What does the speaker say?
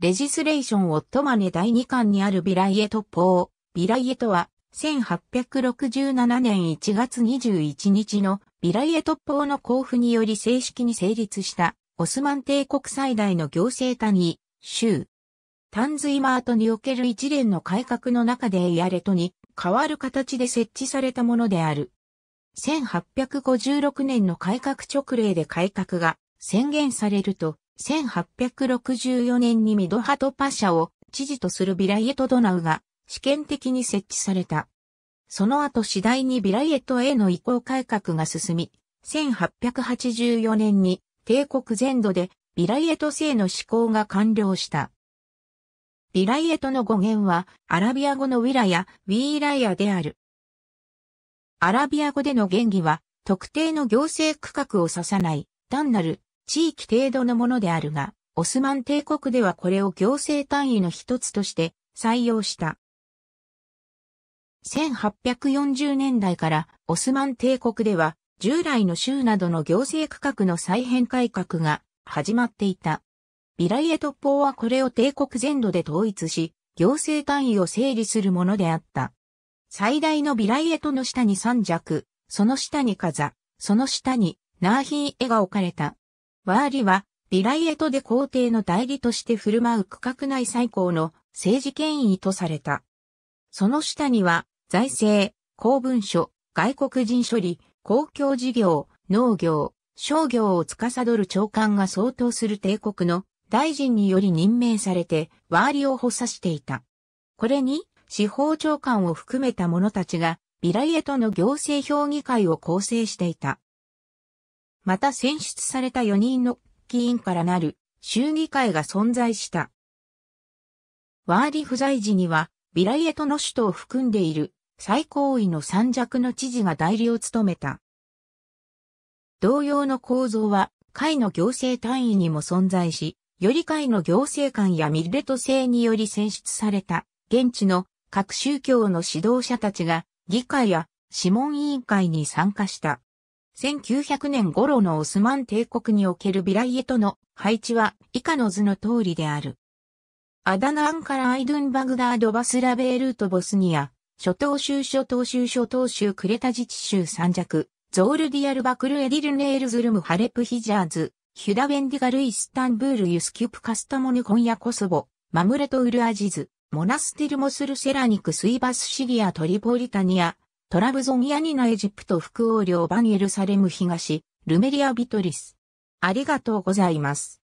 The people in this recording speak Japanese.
レジスレーション・オットマネ第2巻にあるビライエトポー。ビライエトは、1867年1月21日のビライエトポーの交付により正式に成立した、オスマン帝国最大の行政谷、州。タンズイマートにおける一連の改革の中でイアレトに変わる形で設置されたものである。1856年の改革直令で改革が宣言されると、1864年にミドハトパシャを知事とするビライエトドナウが試験的に設置された。その後次第にビライエトへの移行改革が進み、1884年に帝国全土でビライエト制の施行が完了した。ビライエトの語源はアラビア語のウィラやウィーライアである。アラビア語での原義は特定の行政区画を指さない単なる地域程度のものであるが、オスマン帝国ではこれを行政単位の一つとして採用した。1840年代からオスマン帝国では従来の州などの行政区画の再編改革が始まっていた。ビライエト法はこれを帝国全土で統一し、行政単位を整理するものであった。最大のビライエトの下に三弱、その下にカザ、その下にナーヒーエが置かれた。ワーリは、ビライエトで皇帝の代理として振る舞う区画内最高の政治権威とされた。その下には、財政、公文書、外国人処理、公共事業、農業、商業を司る長官が相当する帝国の大臣により任命されて、ワーリを補佐していた。これに、司法長官を含めた者たちが、ビライエトの行政評議会を構成していた。また選出された4人の議員からなる衆議会が存在した。ワーリ不在時には、ビライエトの首都を含んでいる最高位の三弱の知事が代理を務めた。同様の構造は、会の行政単位にも存在し、より会の行政官やミルレト制により選出された、現地の各宗教の指導者たちが、議会や諮問委員会に参加した。1900年頃のオスマン帝国におけるビライエとの配置は以下の図の通りである。アダナアンからアイドゥンバグダードバスラベールートボスニア、諸島州諸島州諸島州クレタ自治州三弱、ゾールディアルバクルエディルネールズルムハレプヒジャーズ、ヒュダベンディガルイスタンブールユスキュプカスタモヌコンヤコソボ、マムレトウルアジズ、モナスティルモスルセラニクスイバスシリアトリポリタニア、トラブゾンヤニナエジプト副王領バンエルサレム東、ルメリアビトリス。ありがとうございます。